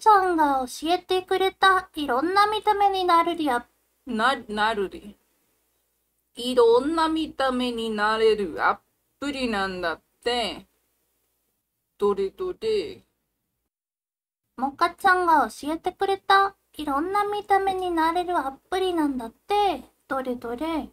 ちゃんが教えてくれたいろんな見た目になるりアな、なるり。いろんな見た目になれるアプリなんだって。どれどれ。もかちゃんが教えてくれたいろんな見た目になれるアプリなんだって。どれどれ。